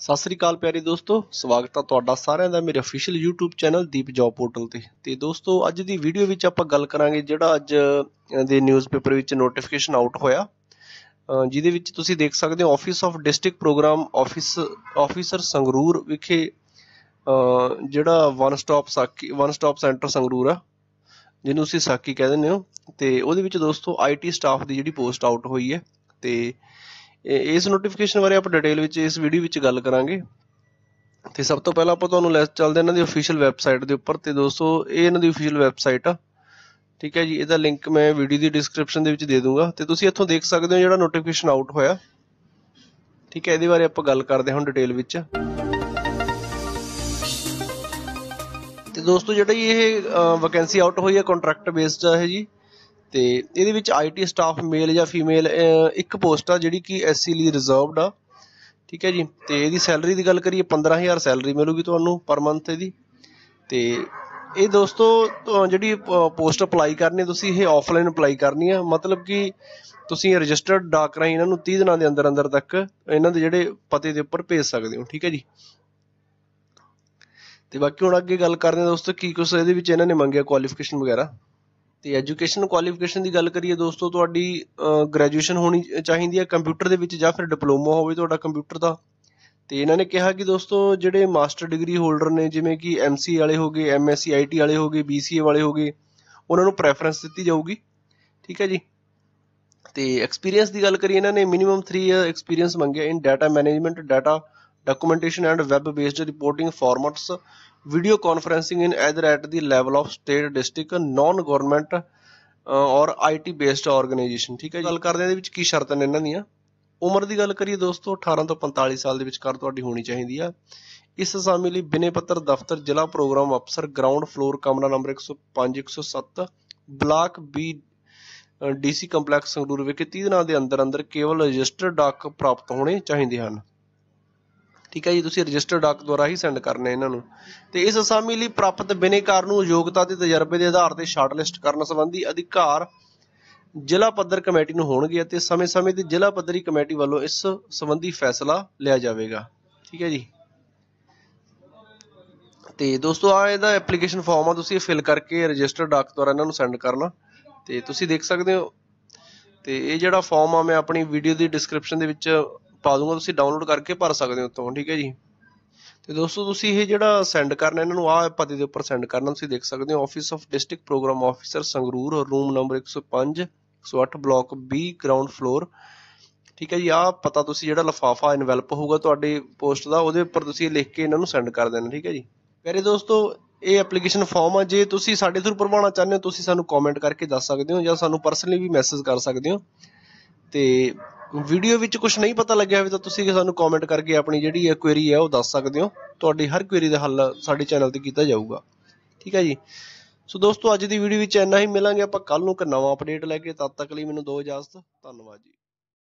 ਸਤਿ ਸ੍ਰੀ ਅਕਾਲ ਪਿਆਰੇ ਦੋਸਤੋ ਸਵਾਗਤ ਹੈ ਤੁਹਾਡਾ ਸਾਰਿਆਂ ਦਾ ਮੇਰੇ official YouTube channel Deep job portal ਤੇ ਤੇ ਦੋਸਤੋ ਅੱਜ ਦੀ ਵੀਡੀਓ ਵਿੱਚ ਆਪਾਂ ਗੱਲ ਕਰਾਂਗੇ ਜਿਹੜਾ ਅੱਜ ਦੇ ਨਿਊਜ਼ਪੇਪਰ ਵਿੱਚ ਨੋਟੀਫਿਕੇਸ਼ਨ ਆਊਟ ਹੋਇਆ ਜਿਹਦੇ ਵਿੱਚ ਤੁਸੀਂ ਦੇਖ ਸਕਦੇ ਹੋ office of district program office officer Sangrur ਵਿਖੇ ਜਿਹੜਾ one stop Sakhi one stop centre Sangrur ਆ ਜਿਹਨੂੰ ਤੁਸੀਂ ਸਾਕੀ ਕਹਿ ਦਿੰਦੇ ਹੋ ਤੇ ਉਹਦੇ ਵਿੱਚ ਦੋਸਤੋ ਆਈਟੀ ਸਟਾਫ ਦੀ ਜਿਹੜੀ ਪੋਸਟ ਆਊਟ ਹੋਈ ਹੈ ਤੇ ਇਸ ਨੋਟੀਫਿਕੇਸ਼ਨ ਬਾਰੇ ਆਪਾਂ ਡਿਟੇਲ ਵਿੱਚ ਇਸ ਵੀਡੀਓ ਵਿੱਚ ਗੱਲ ਕਰਾਂਗੇ ਤੇ ਸਭ ਤੋਂ ਪਹਿਲਾਂ ਆਪਾਂ ਤੁਹਾਨੂੰ ਲੈ ਚੱਲਦੇ ਇਹਨਾਂ ਦੀ ਅਫੀਸ਼ੀਅਲ ਵੈਬਸਾਈਟ ਦੇ ਉੱਪਰ ਤੇ ਦੋਸਤੋ ਇਹ ਇਹਨਾਂ ਦੀ ਅਫੀਸ਼ੀਅਲ ਵੈਬਸਾਈਟ ਆ ਠੀਕ ਹੈ ਜੀ ਇਹਦਾ ਲਿੰਕ ਮੈਂ ਵੀਡੀਓ ਦੀ ਡਿਸਕ੍ਰਿਪਸ਼ਨ ਦੇ ਵਿੱਚ ਦੇ ਦੂੰਗਾ ਤੇ ਤੁਸੀਂ ਇੱਥੋਂ ਦੇਖ ਸਕਦੇ ਹੋ ਜਿਹੜਾ ਨੋਟੀਫਿਕੇਸ਼ਨ ਆਊਟ ਹੋਇਆ ਠੀਕ ਹੈ ਇਹਦੇ ਬਾਰੇ ਆਪਾਂ ਗੱਲ ਕਰਦੇ ਹਾਂ ਡਿਟੇਲ ਵਿੱਚ ਤੇ ਦੋਸਤੋ ਜਿਹੜੀ ਇਹ ਵੈਕੈਂਸੀ ਆਊਟ ਹੋਈ ਹੈ ਕੰਟਰੈਕਟ ਬੇਸਡ ਹੈ ਜੀ ਤੇ ਇਹਦੇ ਵਿੱਚ ਆਈਟੀ ਸਟਾਫ ਮੇਲ ਜਾਂ ਫੀਮੇਲ ਇੱਕ ਪੋਸਟ ਆ ਜਿਹੜੀ ਕਿ ਐਸਸੀ ਲਈ ਰਿਜ਼ਰਵਡ ਆ ਠੀਕ ਹੈ ਜੀ ਤੇ ਇਹਦੀ ਸੈਲਰੀ ਦੀ ਗੱਲ ਕਰੀਏ 15000 ਸੈਲਰੀ ਮਿਲੂਗੀ ਤੁਹਾਨੂੰ ਪਰ ਮੰਥ ਇਹਦੀ ਤੇ ਇਹ ਦੋਸਤੋ ਜਿਹੜੀ ਪੋਸਟ ਅਪਲਾਈ ਕਰਨੀ ਤੁਸੀਂ ਇਹ ਆਫਲਾਈਨ ਅਪਲਾਈ ਕਰਨੀ ਆ ਮਤਲਬ ਕਿ ਤੁਸੀਂ ਰਜਿਸਟਰਡ ਡਾਕ ਰਾਹੀਂ ਇਹਨਾਂ ਨੂੰ 30 ਦਿਨਾਂ ਦੇ ਅੰਦਰ ਅੰਦਰ ਤੱਕ ਇਹਨਾਂ ਦੇ ਜਿਹੜੇ ਪਤੇ ਦੇ ਉੱਪਰ ਭੇਜ ਸਕਦੇ ਹੋ ਠੀਕ ਹੈ ਜੀ ਤੇ ਬਾਕੀ ਹੁਣ ਅੱਗੇ ਗੱਲ ਕਰਦੇ ਹਾਂ ਦੋਸਤੋ ਕੀ ਕੁਝ ਇਹਦੇ ਵਿੱਚ ਇਹਨਾਂ ਨੇ ਮੰਗਿਆ ਕੁਆਲੀਫਿਕੇਸ਼ਨ ਵਗੈਰਾ ਤੇ ਐਜੂਕੇਸ਼ਨ ਕੁਆਲੀਫਿਕੇਸ਼ਨ ਦੀ ਗੱਲ ਕਰੀਏ ਦੋਸਤੋ ਤੁਹਾਡੀ ਗ੍ਰੈਜੂਏਸ਼ਨ ਹੋਣੀ ਚਾਹੀਦੀ ਹੈ ਕੰਪਿਊਟਰ ਦੇ ਵਿੱਚ ਜਾਂ ਫਿਰ ਡਿਪਲੋਮਾ ਹੋਵੇ ਤੁਹਾਡਾ ਕੰਪਿਊਟਰ ਦਾ ਤੇ ਇਹਨਾਂ ਨੇ ਕਿਹਾ ਕਿ ਦੋਸਤੋ ਜਿਹੜੇ ਮਾਸਟਰ ਡਿਗਰੀ ਹੋਲਡਰ ਨੇ ਜਿਵੇਂ ਕਿ ਐਮਸੀ ਵਾਲੇ ਹੋਗੇ ਐਮਐਸਸੀ ਆਈਟੀ ਵਾਲੇ ਹੋਗੇ ਬੀਸੀਏ ਵਾਲੇ ਹੋਗੇ ਉਹਨਾਂ ਨੂੰ ਪ੍ਰੈਫਰੈਂਸ ਦਿੱਤੀ ਜਾਊਗੀ ਠੀਕ ਹੈ ਜੀ ਤੇ ਐਕਸਪੀਰੀਅੰਸ ਦੀ ਗੱਲ ਕਰੀਏ ਇਹਨਾਂ ਨੇ ਮਿਨੀਮਮ 3 ਇਅਰ ਐਕਸਪੀਰੀਅੰਸ ਮੰਗਿਆ in data management data documentation and web based reporting formats video conferencing in either at the level of state district non government or IT based organisation ਠੀਕ ਹੈ ਜੀ ਗੱਲ ਕਰਦੇ ਹਾਂ ਇਹਦੇ ਵਿੱਚ ਕੀ ਸ਼ਰਤਾਂ ਨੇ ਇਹਨਾਂ ਦੀਆਂ ਉਮਰ ਦੀ ਗੱਲ ਕਰੀਏ ਦੋਸਤੋ 18 ਤੋਂ 45 ਸਾਲ ਦੇ ਵਿਚਕਾਰ ਤੁਹਾਡੀ ਹੋਣੀ ਚਾਹੀਦੀ ਆ ਇਸ ਅਸਾਮੀ ਲਈ ਬਿਨੇ ਪੱਤਰ ਦਫ਼ਤਰ ਜ਼ਿਲ੍ਹਾ ਪ੍ਰੋਗਰਾਮ ਅਫਸਰ ਗਰਾਊਂਡ ਫਲੋਰ ਕਮਰਾ number 105 107 block B DC complex Sangrur ਵਿਖੇ 30 ਦਿਨਾਂ ਦੇ ਅੰਦਰ ਅੰਦਰ ਕੇਵਲ ਰਜਿਸਟਰਡ ਡਾਕ ਪ੍ਰਾਪਤ ਹੋਣੇ ਚਾਹੀਦੇ ਹਨ ਠੀਕ ਹੈ ਜੀ ਤੁਸੀਂ ਰਜਿਸਟਰਡ ਡਾਕ ਦੁਆਰਾ ਹੀ ਸੈਂਡ ਕਰਨੇ ਇਹਨਾਂ ਨੂੰ ਤੇ ਇਸ ਅਸਾਮੀ ਲਈ ਪ੍ਰਾਪਤ ਬਿਨੇਕਾਰ ਨੂੰ ਯੋਗਤਾ ਤੇ ਤਜਰਬੇ ਦੇ ਆਧਾਰ ਤੇ ਸ਼ਾਰਟਲਿਸਟ ਕਰਨ ਸੰਬੰਧੀ ਅਧਿਕਾਰ ਜ਼ਿਲ੍ਹਾ ਪੱਧਰ ਕਮੇਟੀ ਨੂੰ ਹੋਣਗੇ ਅਤੇ ਸਮੇਂ-ਸਮੇਂ ਤੇ ਜ਼ਿਲ੍ਹਾ ਪੱਧਰੀ ਕਮੇਟੀ ਵੱਲੋਂ ਇਸ ਸੰਬੰਧੀ ਫੈਸਲਾ ਲਿਆ ਜਾਵੇਗਾ ਠੀਕ ਹੈ ਜੀ ਤੇ ਦੋਸਤੋ ਆ ਇਹਦਾ ਐਪਲੀਕੇਸ਼ਨ ਫਾਰਮ ਆ ਤੁਸੀਂ ਫਿਲ ਕਰਕੇ ਰਜਿਸਟਰਡ ਡਾਕ ਦੁਆਰਾ ਇਹਨਾਂ ਨੂੰ ਸੈਂਡ ਕਰਨਾ ਤੇ ਤੁਸੀਂ ਦੇਖ ਸਕਦੇ ਹੋ ਤੇ ਇਹ ਜਿਹੜਾ ਫਾਰਮ ਆ ਮੈਂ ਆਪਣੀ ਵੀਡੀਓ ਦੀ ਡਿਸਕ੍ਰਿਪਸ਼ਨ ਦੇ ਵਿੱਚ ਪਾ ਦੂੰਗਾ ਤੁਸੀਂ ਡਾਊਨਲੋਡ ਕਰਕੇ ਭਰ ਸਕਦੇ ਹੋ ਤੋਂ ਠੀਕ ਹੈ ਜੀ ਤੇ ਦੋਸਤੋ ਤੁਸੀਂ ਇਹ ਜਿਹੜਾ ਸੈਂਡ ਕਰਨਾ ਇਹਨਾਂ ਨੂੰ ਆਹ ਪਤੇ ਦੇ ਉੱਪਰ ਸੈਂਡ ਕਰਨਾ ਤੁਸੀਂ ਦੇਖ ਸਕਦੇ ਹੋ office of district program officer Sangrur room number 105 108 block B ground floor ਠੀਕ ਹੈ ਜੀ ਆਹ ਪਤਾ ਤੁਸੀਂ ਜਿਹੜਾ ਲਫਾਫਾ ਇਨਵੈਲਪ ਹੋਊਗਾ ਤੁਹਾਡੇ ਪੋਸਟ ਦਾ ਉਹਦੇ ਉੱਪਰ ਤੁਸੀਂ ਲਿਖ ਕੇ ਇਹਨਾਂ ਨੂੰ ਸੈਂਡ ਕਰ ਦੇਣਾ ਠੀਕ ਹੈ ਜੀ ਪਿਆਰੇ ਦੋਸਤੋ ਇਹ ਐਪਲੀਕੇਸ਼ਨ ਫਾਰਮ ਆ ਜੇ ਤੁਸੀਂ ਸਾਡੇ ਥਰੂ ਭਰਵਾਉਣਾ ਚਾਹੁੰਦੇ ਹੋ ਤੁਸੀਂ ਸਾਨੂੰ ਕਮੈਂਟ ਕਰਕੇ ਦੱਸ ਸਕਦੇ ਹੋ ਜਾਂ ਸਾਨੂੰ ਪਰਸਨਲੀ ਵੀ ਮੈਸੇਜ ਕਰ ਸਕਦੇ ਹੋ ਤੇ ਵੀਡੀਓ ਵਿੱਚ ਕੁਝ ਨਹੀਂ ਪਤਾ ਲੱਗਿਆ ਹੋਵੇ ਤਾਂ ਤੁਸੀਂ ਸਾਨੂੰ ਕਮੈਂਟ ਕਰਕੇ ਆਪਣੀ ਜਿਹੜੀ ਹੈ ਕੁਐਰੀ ਹੈ ਉਹ ਦੱਸ ਸਕਦੇ ਹੋ ਤੁਹਾਡੀ ਹਰ ਕੁਐਰੀ ਦਾ ਹੱਲ ਸਾਡੇ ਚੈਨਲ ਤੇ ਕੀਤਾ ਜਾਊਗਾ ਠੀਕ ਹੈ ਜੀ ਸੋ ਦੋਸਤੋ ਅੱਜ ਦੀ ਵੀਡੀਓ ਵਿੱਚ ਇੰਨਾ ਹੀ ਮਿਲਾਂਗੇ ਆਪਾਂ ਕੱਲ ਨੂੰ ਇੱਕ ਨਵਾਂ ਅਪਡੇਟ ਲੈ ਕੇ ਤਦ ਤੱਕ ਲਈ ਮੈਨੂੰ ਦੋ ਇਜਾਜ਼ਤ ਧੰਨਵਾਦ ਜੀ